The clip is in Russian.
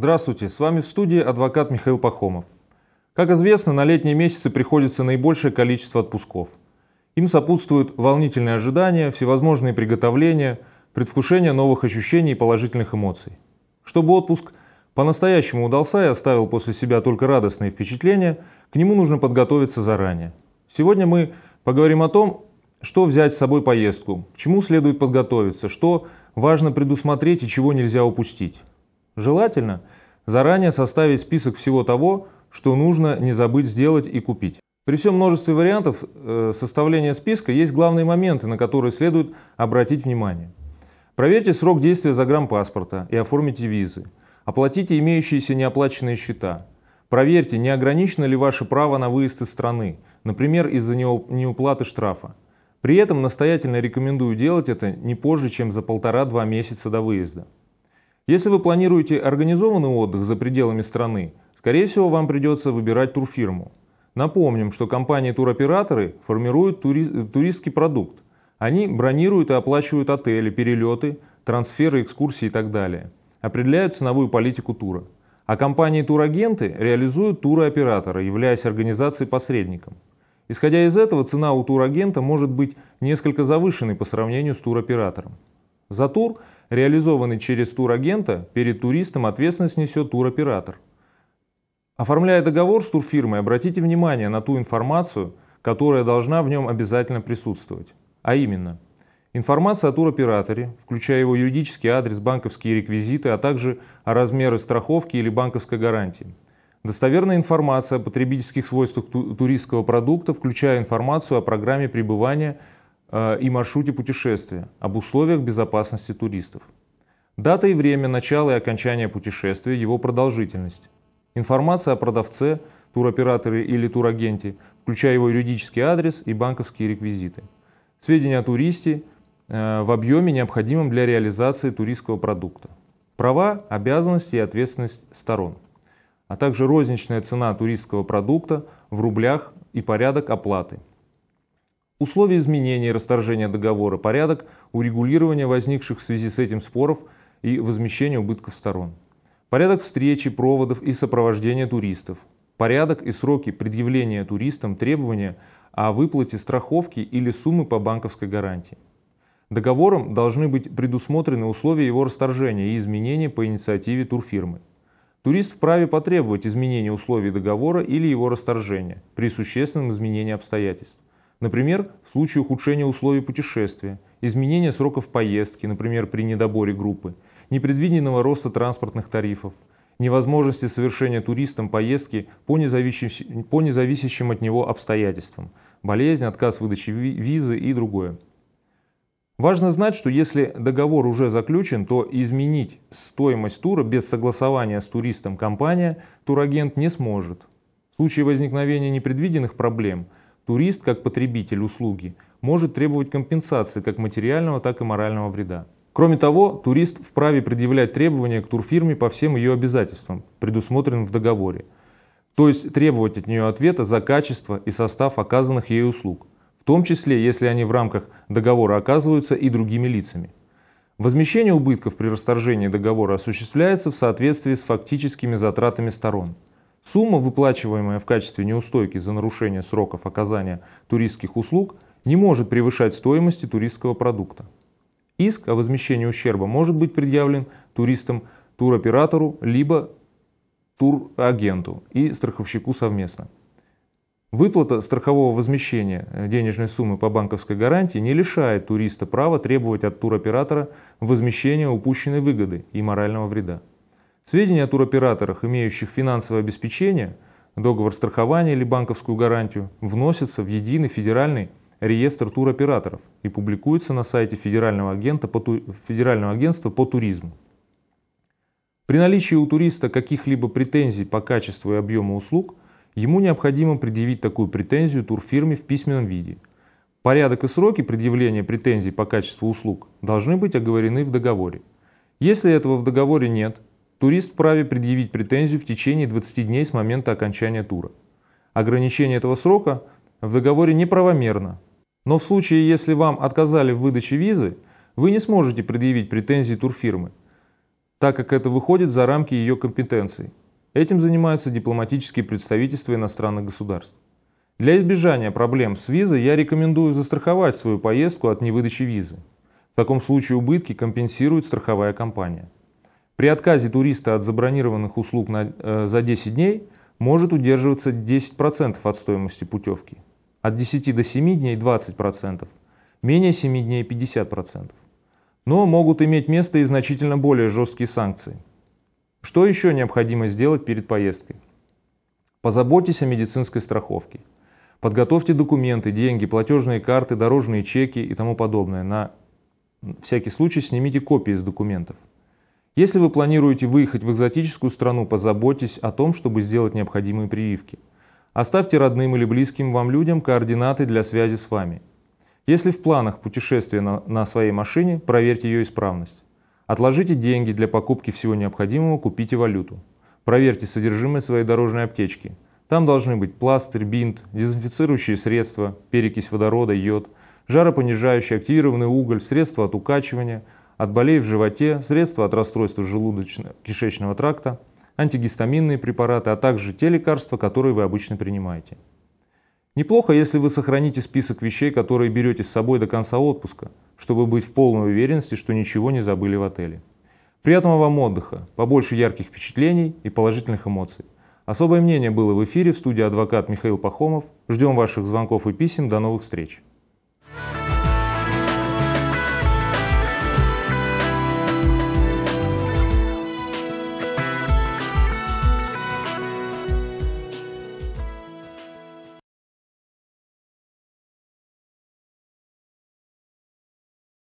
Здравствуйте, с вами в студии адвокат Михаил Пахомов. Как известно, на летние месяцы приходится наибольшее количество отпусков. Им сопутствуют волнительные ожидания, всевозможные приготовления, предвкушение новых ощущений и положительных эмоций. Чтобы отпуск по-настоящему удался и оставил после себя только радостные впечатления, к нему нужно подготовиться заранее. Сегодня мы поговорим о том, что взять с собой поездку, к чему следует подготовиться, что важно предусмотреть и чего нельзя упустить. Желательно заранее составить список всего того, что нужно не забыть сделать и купить. При всем множестве вариантов э, составления списка есть главные моменты, на которые следует обратить внимание. Проверьте срок действия загранпаспорта и оформите визы. Оплатите имеющиеся неоплаченные счета. Проверьте, не ограничено ли ваше право на выезд из страны, например, из-за неуплаты штрафа. При этом настоятельно рекомендую делать это не позже, чем за полтора-два месяца до выезда. Если вы планируете организованный отдых за пределами страны, скорее всего, вам придется выбирать турфирму. Напомним, что компании-туроператоры формируют тури туристский продукт. Они бронируют и оплачивают отели, перелеты, трансферы, экскурсии и так далее. Определяют ценовую политику тура. А компании-турагенты реализуют туры являясь организацией-посредником. Исходя из этого, цена у турагента может быть несколько завышенной по сравнению с туроператором. За тур – реализованный через турагента, перед туристом ответственность несет туроператор. Оформляя договор с турфирмой, обратите внимание на ту информацию, которая должна в нем обязательно присутствовать. А именно, информация о туроператоре, включая его юридический адрес, банковские реквизиты, а также о размере страховки или банковской гарантии. Достоверная информация о потребительских свойствах туристского продукта, включая информацию о программе пребывания – Э, и маршруте путешествия, об условиях безопасности туристов. Дата и время начала и окончания путешествия, его продолжительность. Информация о продавце, туроператоре или турагенте, включая его юридический адрес и банковские реквизиты. Сведения о туристе э, в объеме, необходимом для реализации туристского продукта. Права, обязанности и ответственность сторон. А также розничная цена туристского продукта в рублях и порядок оплаты – Условия изменения и расторжения договора, порядок урегулирования возникших в связи с этим споров и возмещения убытков сторон. Порядок встречи, проводов и сопровождения туристов. Порядок и сроки предъявления туристам требования о выплате страховки или суммы по банковской гарантии. Договором должны быть предусмотрены условия его расторжения и изменения по инициативе турфирмы. Турист вправе потребовать изменения условий договора или его расторжения при существенном изменении обстоятельств. Например, в случае ухудшения условий путешествия, изменения сроков поездки, например, при недоборе группы, непредвиденного роста транспортных тарифов, невозможности совершения туристом поездки по независящим, по независящим от него обстоятельствам, болезнь, отказ выдачи визы и другое. Важно знать, что если договор уже заключен, то изменить стоимость тура без согласования с туристом компания турагент не сможет. В случае возникновения непредвиденных проблем – Турист, как потребитель услуги, может требовать компенсации как материального, так и морального вреда. Кроме того, турист вправе предъявлять требования к турфирме по всем ее обязательствам, предусмотренным в договоре. То есть требовать от нее ответа за качество и состав оказанных ей услуг, в том числе, если они в рамках договора оказываются и другими лицами. Возмещение убытков при расторжении договора осуществляется в соответствии с фактическими затратами сторон. Сумма, выплачиваемая в качестве неустойки за нарушение сроков оказания туристских услуг, не может превышать стоимости туристского продукта. Иск о возмещении ущерба может быть предъявлен туристам, туроператору, либо турагенту и страховщику совместно. Выплата страхового возмещения э, денежной суммы по банковской гарантии не лишает туриста права требовать от туроператора возмещения упущенной выгоды и морального вреда. Сведения о туроператорах, имеющих финансовое обеспечение, договор страхования или банковскую гарантию, вносятся в единый федеральный реестр туроператоров и публикуются на сайте Федерального, агента по, Федерального агентства по туризму. При наличии у туриста каких-либо претензий по качеству и объему услуг, ему необходимо предъявить такую претензию турфирме в письменном виде. Порядок и сроки предъявления претензий по качеству услуг должны быть оговорены в договоре. Если этого в договоре нет, Турист вправе предъявить претензию в течение 20 дней с момента окончания тура. Ограничение этого срока в договоре неправомерно, но в случае, если вам отказали в выдаче визы, вы не сможете предъявить претензии турфирмы, так как это выходит за рамки ее компетенций. Этим занимаются дипломатические представительства иностранных государств. Для избежания проблем с визой я рекомендую застраховать свою поездку от невыдачи визы. В таком случае убытки компенсирует страховая компания. При отказе туриста от забронированных услуг на, э, за 10 дней может удерживаться 10% от стоимости путевки, от 10 до 7 дней 20%, менее 7 дней 50%. Но могут иметь место и значительно более жесткие санкции. Что еще необходимо сделать перед поездкой? Позаботьтесь о медицинской страховке. Подготовьте документы, деньги, платежные карты, дорожные чеки и тому подобное. На всякий случай снимите копии из документов. Если вы планируете выехать в экзотическую страну, позаботьтесь о том, чтобы сделать необходимые прививки. Оставьте родным или близким вам людям координаты для связи с вами. Если в планах путешествия на, на своей машине, проверьте ее исправность. Отложите деньги для покупки всего необходимого, купите валюту. Проверьте содержимое своей дорожной аптечки. Там должны быть пластырь, бинт, дезинфицирующие средства, перекись водорода, йод, жаропонижающий, активированный уголь, средства от укачивания – от болей в животе, средства от расстройства желудочно-кишечного тракта, антигистаминные препараты, а также те лекарства, которые вы обычно принимаете. Неплохо, если вы сохраните список вещей, которые берете с собой до конца отпуска, чтобы быть в полной уверенности, что ничего не забыли в отеле. Приятного вам отдыха, побольше ярких впечатлений и положительных эмоций. Особое мнение было в эфире в студии адвокат Михаил Пахомов. Ждем ваших звонков и писем. До новых встреч.